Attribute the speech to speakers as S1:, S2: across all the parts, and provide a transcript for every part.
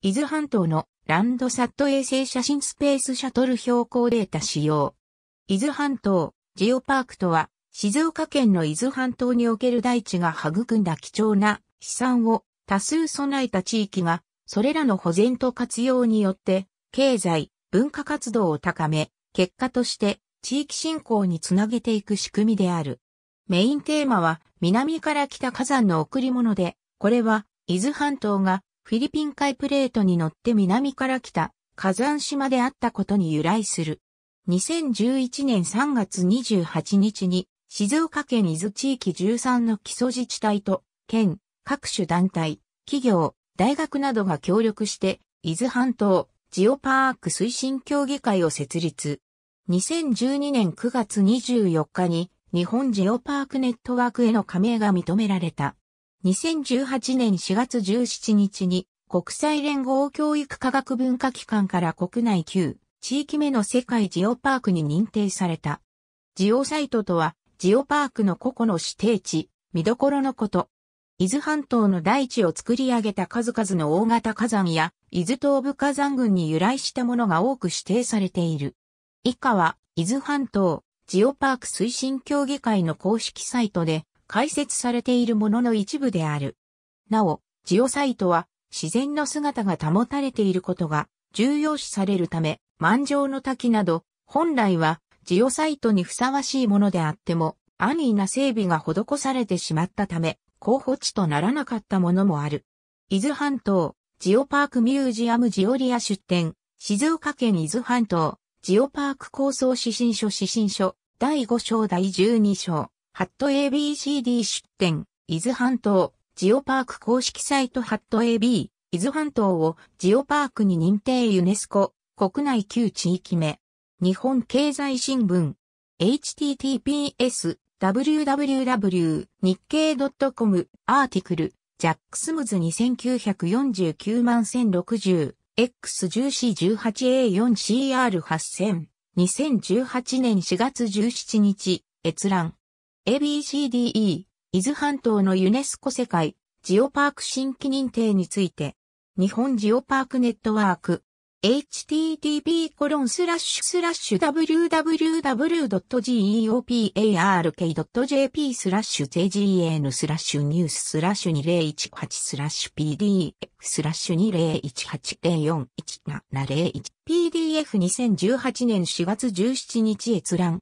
S1: 伊豆半島のランドサット衛星写真スペースシャトル標高データ使用。伊豆半島、ジオパークとは、静岡県の伊豆半島における大地が育んだ貴重な資産を多数備えた地域が、それらの保全と活用によって、経済、文化活動を高め、結果として地域振興につなげていく仕組みである。メインテーマは、南から来た火山の贈り物で、これは、伊豆半島がフィリピン海プレートに乗って南から来た火山島であったことに由来する。2011年3月28日に静岡県伊豆地域13の基礎自治体と県、各種団体、企業、大学などが協力して伊豆半島ジオパーク推進協議会を設立。2012年9月24日に日本ジオパークネットワークへの加盟が認められた。2018年4月17日に国際連合教育科学文化機関から国内9地域目の世界ジオパークに認定された。ジオサイトとはジオパークの個々の指定地、見どころのこと。伊豆半島の大地を作り上げた数々の大型火山や伊豆東部火山群に由来したものが多く指定されている。以下は伊豆半島ジオパーク推進協議会の公式サイトで解説されているものの一部である。なお、ジオサイトは自然の姿が保たれていることが重要視されるため、満場の滝など、本来はジオサイトにふさわしいものであっても、安易な整備が施されてしまったため、候補地とならなかったものもある。伊豆半島、ジオパークミュージアムジオリア出展、静岡県伊豆半島、ジオパーク構想指針書指針書、第5章第12章。ハット ABCD 出展、伊豆半島、ジオパーク公式サイトハット AB、伊豆半島をジオパークに認定ユネスコ、国内旧地域目。日本経済新聞、https, www, 日経 .com, アーティクル、ジャックスムズ2949万 1060, x 1 c 1 8 a 4 c r 8 0 0 0 2018年4月17日、閲覧。ABCDE、伊豆半島のユネスコ世界、ジオパーク新規認定について、日本ジオパークネットワーク、http://www.geopark.jp スラッシュ jgn スラッシュニューススラッシュ2018スラッシュ pdf スラッシュ2018041701 pdf2018 年4月17日閲覧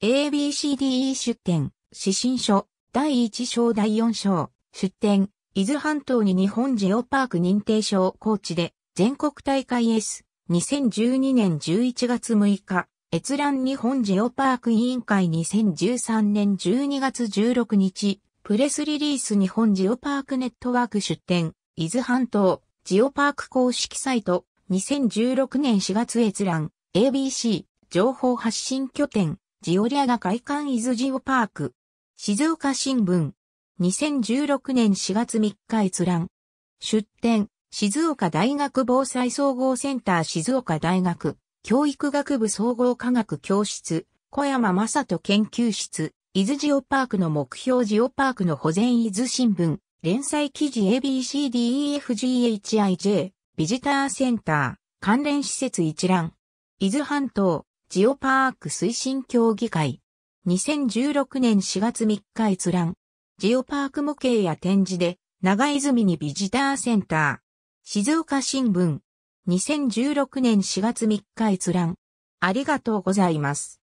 S1: ABCDE 出展指針書、第1章第4章、出展、伊豆半島に日本ジオパーク認定証高知で、全国大会 S、2012年11月6日、閲覧日本ジオパーク委員会2013年12月16日、プレスリリース日本ジオパークネットワーク出展、伊豆半島、ジオパーク公式サイト、2016年4月閲覧、ABC、情報発信拠点、ジオリアが外観伊豆ジオパーク、静岡新聞。2016年4月3日閲覧。出展。静岡大学防災総合センター静岡大学教育学部総合科学教室小山正人研究室伊豆ジオパークの目標ジオパークの保全伊豆新聞連載記事 ABCDEFGHIJ ビジターセンター関連施設一覧伊豆半島ジオパーク推進協議会2016年4月3日閲覧。ジオパーク模型や展示で、長泉にビジターセンター。静岡新聞。2016年4月3日閲覧。ありがとうございます。